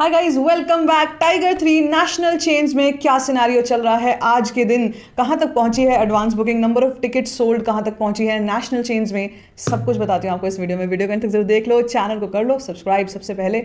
हाय guys welcome back tiger three national chains में क्या scenario चल रहा है आज के दिन कहां तक पहुंची है advance booking number of ticket sold कहाँ तक पहुंची है नेशनल चेंज में सब कुछ बताती हूं आपको इस वीडियो में वीडियो के तक जरूर देख लो चैनल को कर लो सब्सक्राइब सबसे पहले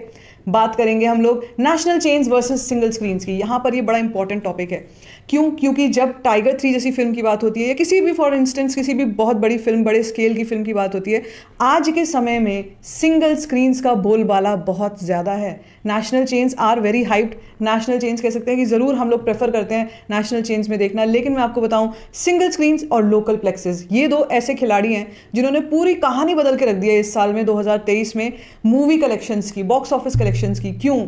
बात करेंगे हम लोग national chains versus single screen की यहां पर यह बड़ा इंपॉर्टेंट टॉपिक है क्यों क्योंकि जब टाइगर थ्री जैसी फिल्म की बात होती है या किसी भी फॉर इंस्टेंस किसी भी बहुत बड़ी फिल्म बड़े स्केल की फिल्म की बात होती है आज के समय में सिंगल स्क्रीन्स का बोलबाला बहुत ज़्यादा है national national chains are very hyped national chains कह सकते हैं कि ज़रूर हम लोग प्रेफर करते हैं नेशनल चेन्स में देखना लेकिन मैं आपको बताऊं सिंगल स्क्रीन्स और लोकल प्लेक्सेस ये दो ऐसे खिलाड़ी हैं जिन्होंने पूरी कहानी बदल के रख दी है इस साल में 2023 में मूवी कलेक्शंस की बॉक्स ऑफिस कलेक्शंस की क्यों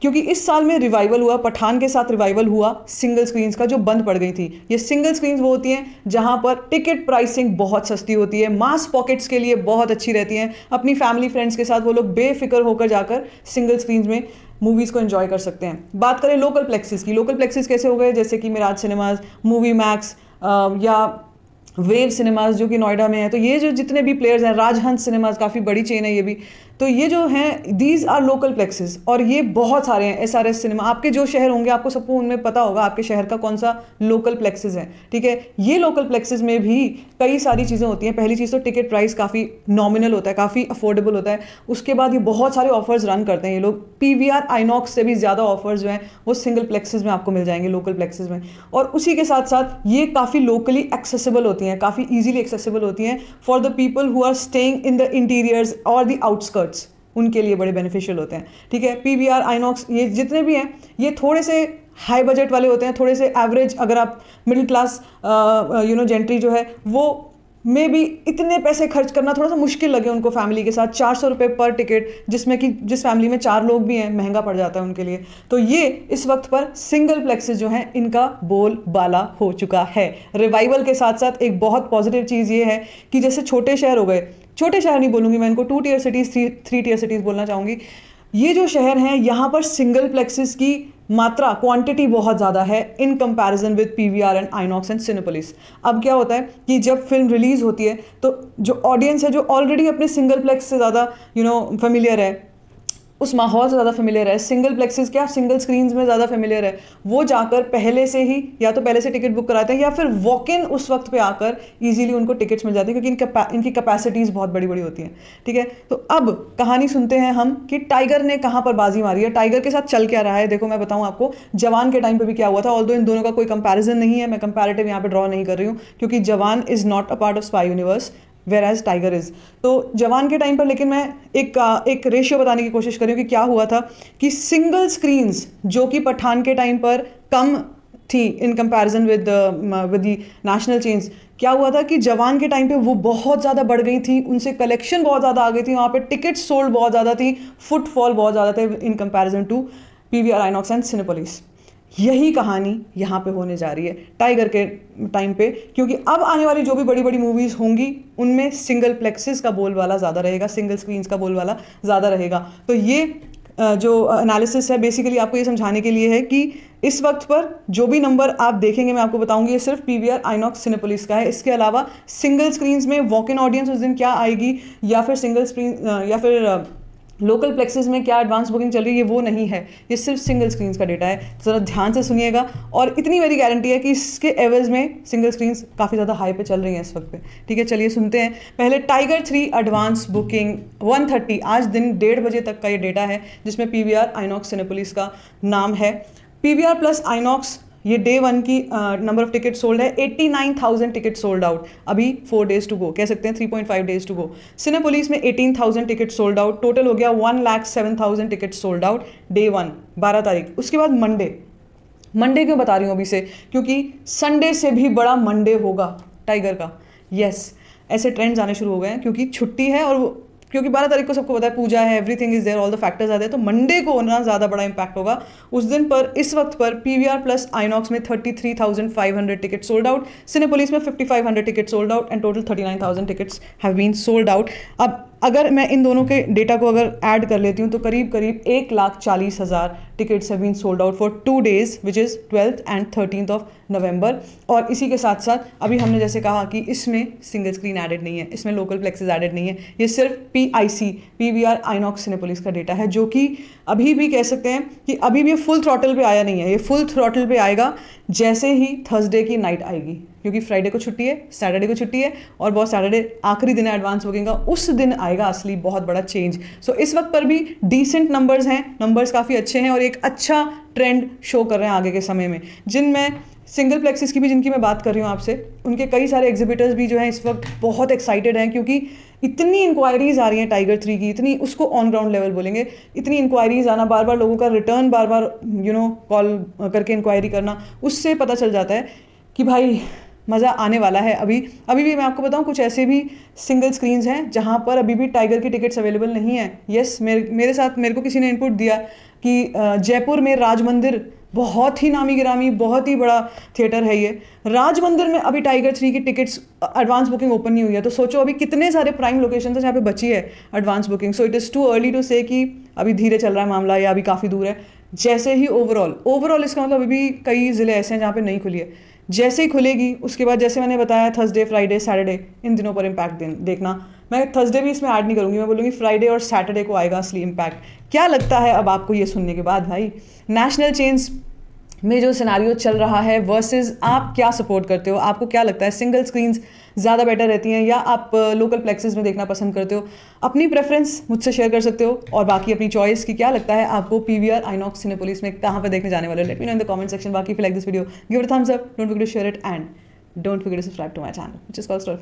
क्योंकि इस साल में रिवाइवल हुआ पठान के साथ रिवाइवल हुआ सिंगल स्क्रीन्स का जो बंद पड़ गई थी ये सिंगल स्क्रीन्स वो होती हैं जहाँ पर टिकट प्राइसिंग बहुत सस्ती होती है मास पॉकेट्स के लिए बहुत अच्छी रहती हैं अपनी फैमिली फ्रेंड्स के साथ वो लोग बेफिक्र होकर जाकर सिंगल स्क्रीन्स में मूवीज़ को एंजॉय कर सकते हैं बात करें लोकल प्लेक्सेस की लोकल प्लेक्सेस कैसे हो गए जैसे कि मिराज सिनेमाज मूवी मैक्स या वेव सिनेमाज जो कि नोएडा में है तो ये जो जितने भी प्लेयर्स हैं राजहंस सिनेमाज काफ़ी बड़ी चेन है ये भी तो ये जो हैं दीज आर लोकल प्लेक्सेस और ये बहुत सारे हैं एस आर एस सिनेमा आपके जो शहर होंगे आपको सबको उनमें पता होगा आपके शहर का कौन सा लोकल प्लेक्सेस है ठीक है ये लोकल प्लेक्सेस में भी कई सारी चीज़ें होती हैं पहली चीज़ तो टिकट प्राइस काफ़ी नॉमिनल होता है काफ़ी अफोर्डेबल होता है उसके बाद ये बहुत सारे ऑफर्स रन करते हैं ये लोग पी वी आर आइनॉक्स से भी ज़्यादा ऑफर्स जो हैं वो सिंगल प्लेक्सेज में आपको मिल जाएंगे लोकल प्लेक्सेज में और उसी के साथ साथ ये काफ़ी लोकली एक्सेसिबल होती हैं काफ़ी ईजिली एक्सेसिबल होती हैं for the people who are staying in the interiors और द आउटस्कर्ट एक्सपर्ट्स उनके लिए बड़े बेनिफिशियल होते हैं ठीक है पी वी आर आइनॉक्स ये जितने भी हैं ये थोड़े से हाई बजट वाले होते हैं थोड़े से एवरेज अगर आप middle class you know gentry जो है वो मे भी इतने पैसे खर्च करना थोड़ा सा मुश्किल लगे उनको फैमिली के साथ चार सौ रुपये पर टिकट जिसमें कि जिस फैमिली में चार लोग भी हैं महंगा पड़ जाता है उनके लिए तो ये इस वक्त पर सिंगल प्लेक्सेस जो हैं इनका बोल बाला हो चुका है रिवाइवल के साथ साथ एक बहुत पॉजिटिव चीज़ ये है कि जैसे छोटे शहर हो गए छोटे शहर नहीं बोलूँगी मैं इनको two tier cities three three tier cities बोलना चाहूंगी ये जो शहर हैं यहाँ पर सिंगल प्लेक्सिस की मात्रा क्वांटिटी बहुत ज़्यादा है in comparison with PVR and INOX and Cinepolis अब क्या होता है कि जब फिल्म रिलीज़ होती है तो जो ऑडियंस है जो ऑलरेडी अपने सिंगल प्लेक्स से ज़्यादा यू नो फेमिलियर है उस माहौल से ज़्यादा फेमिलियर है सिंगल प्लेक्सेस क्या सिंगल स्क्रीन में ज़्यादा फेमिलियर है वो जाकर पहले से ही या तो पहले से टिकट बुक कराते हैं या फिर वॉक इन उस वक्त पे आकर इजीली उनको टिकट्स मिल जाती हैं क्योंकि इनका इनकी कैपेसिटीज़ बहुत बड़ी बड़ी होती हैं ठीक है तो अब कहानी सुनते हैं हम कि टाइगर ने कहाँ पर बाजी मारी है टाइगर के साथ चल क्या रहा है देखो मैं बताऊँ आपको जवान के टाइम पर भी क्या हुआ था ऑल इन दोनों का कोई कंपेरिजन नहीं है मैं कंपेरेटिव यहाँ पर ड्रॉ नहीं कर रही हूँ क्योंकि Jawan is not a part of spy universe whereas tiger is तो जवान के टाइम पर लेकिन मैं एक एक रेशियो बताने की कोशिश करी कि क्या हुआ था कि सिंगल स्क्रीन्स जो कि पठान के टाइम पर कम थी in comparison with with the national chains क्या हुआ था कि जवान के टाइम पे वो बहुत ज़्यादा बढ़ गई थी उनसे कलेक्शन बहुत ज़्यादा आ गई थी वहाँ पे टिकट्स सोल्ड बहुत ज़्यादा थी फुटफॉल बहुत ज़्यादा थे in comparison to PVR INOX and Cinepolis यही कहानी यहाँ पे होने जा रही है टाइगर के टाइम पे क्योंकि अब आने वाली जो भी बड़ी बड़ी मूवीज़ होंगी उनमें सिंगल प्लेक्सेस का वाला ज़्यादा रहेगा सिंगल स्क्रीन्स का वाला ज़्यादा रहेगा तो ये जो एनालिसिस है बेसिकली आपको ये समझाने के लिए है कि इस वक्त पर जो भी नंबर आप देखेंगे मैं आपको बताऊंगी ये सिर्फ PVR INOX Cinepolis का है इसके अलावा सिंगल स्क्रीन्स में वॉक इन ऑडियंस उस दिन क्या आएगी या फिर सिंगल स्क्रीन या फिर लोकल प्लेक्सेस में क्या एडवांस बुकिंग चल रही है वो नहीं है ये सिर्फ सिंगल स्क्रीन का डेटा है तो ज़रा ध्यान से सुनिएगा और इतनी मेरी गारंटी है कि इसके एवरेज में सिंगल स्क्रीन काफ़ी ज़्यादा हाई पे चल रही हैं इस वक्त पे ठीक है चलिए सुनते हैं पहले टाइगर थ्री एडवांस बुकिंग 130 आज दिन डेढ़ बजे तक का ये डेटा है जिसमें PVR INOX Cinepolis का नाम है PVR plus INOX ये डे वन की नंबर ऑफ टिकट सोल्ड है eighty nine thousand ticket sold out अभी फोर डेज टू गो कह सकते हैं 3.5 डेज टू गो सिनेपोलिस में eighteen thousand ticket sold out total हो गया one lakh seven thousand ticket sold out day one बारह तारीख उसके बाद मंडे मंडे क्यों बता रही हूँ अभी से क्योंकि संडे से भी बड़ा मंडे होगा टाइगर का यस yes, ऐसे ट्रेंड आने शुरू हो गए हैं क्योंकि छुट्टी है और क्योंकि बारह तारीख को सबको पता है पूजा है everything is there all the factors आते हैं तो मंडे को ना ज़्यादा बड़ा इंपैक्ट होगा उस दिन पर इस वक्त पर पी प्लस आइनॉक्स में thirty three thousand five hundred ticket sold out Cinepolis में fifty five hundred ticket sold out and total thirty nine thousand tickets have been sold out अब अगर मैं इन दोनों के डेटा को अगर ऐड कर लेती हूँ तो करीब करीब एक लाख चालीस हज़ार tickets have been sold out for two days which is twelfth and thirteen of November और इसी के साथ साथ अभी हमने जैसे कहा कि इसमें सिंगल स्क्रीन एडेड नहीं है इसमें लोकल प्लेक्सेज एडेड नहीं है ये सिर्फ P I C PVR INOX Cinepolis का डेटा है जो कि अभी भी कह सकते हैं कि अभी भी फुल थ्रॉटल पे आया नहीं है ये फुल थ्रॉटल पे आएगा जैसे ही थर्सडे की नाइट आएगी क्योंकि फ्राइडे को छुट्टी है सैटरडे को छुट्टी है और बहुत सैटरडे आखिरी दिन एडवांस बुकिंग का उस दिन आएगा असली बहुत बड़ा चेंज सो so, इस वक्त पर भी डिसेंट नंबर्स हैं नंबर्स काफ़ी अच्छे हैं और एक अच्छा ट्रेंड शो कर रहे हैं आगे के समय में जिन में सिंगल प्लेक्सिस की भी जिनकी मैं बात कर रही हूँ आपसे उनके कई सारे एग्जिबिटर्स भी जो हैं इस वक्त बहुत एक्साइटेड हैं क्योंकि इतनी इंक्वायरीज आ रही हैं टाइगर थ्री की इतनी उसको ऑन ग्राउंड लेवल बोलेंगे इतनी इंक्वायरीज आना बार बार लोगों का रिटर्न बार बार यू नो कॉल करके इंक्वायरी करना उससे पता चल जाता है कि भाई मज़ा आने वाला है अभी अभी भी मैं आपको बताऊँ कुछ ऐसे भी सिंगल स्क्रीन्स हैं जहाँ पर अभी भी टाइगर की टिकट्स अवेलेबल नहीं है येस मेरे मेरे साथ मेरे को किसी ने इनपुट दिया कि जयपुर में राज मंदिर बहुत ही नामी गिरामी बहुत ही बड़ा थिएटर है ये राज मंदिर में अभी टाइगर थ्री की टिकट्स एडवांस बुकिंग ओपन नहीं हुई है तो सोचो अभी कितने सारे प्राइम लोकेशन है जहाँ पे बची है advance booking so it is too early to say कि अभी धीरे चल रहा है मामला या अभी काफ़ी दूर है जैसे ही ओवरऑल ओवरऑल इसका मतलब अभी भी कई ज़िले ऐसे हैं जहाँ पर नहीं खुली है जैसे ही खुलेगी उसके बाद जैसे मैंने बताया थर्सडे फ्राइडे सैटरडे इन दिनों पर इम्पैक्ट देखना मैं थर्सडे भी इसमें ऐड नहीं करूंगी मैं बोलूंगी फ्राइडे और सैटरडे को आएगा असली इम्पैक्ट क्या लगता है अब आपको ये सुनने के बाद भाई नेशनल चेंज में जो सिनारियो चल रहा है वर्सेस आप क्या सपोर्ट करते हो आपको क्या लगता है सिंगल स्क्रीन्स ज़्यादा बेटर रहती हैं या आप लोकल uh, प्लेक्सेस में देखना पसंद करते हो अपनी प्रेफरेंस मुझसे शेयर कर सकते हो और बाकी अपनी चॉइस की क्या लगता है आपको PVR INOX Cinepolis में कहाँ पर देखने जाने वाले let me know in the comment section बाकी like this video give thumbs up don't forget to share it and don't forget to subscribe to my channel जिस कॉल स्टोर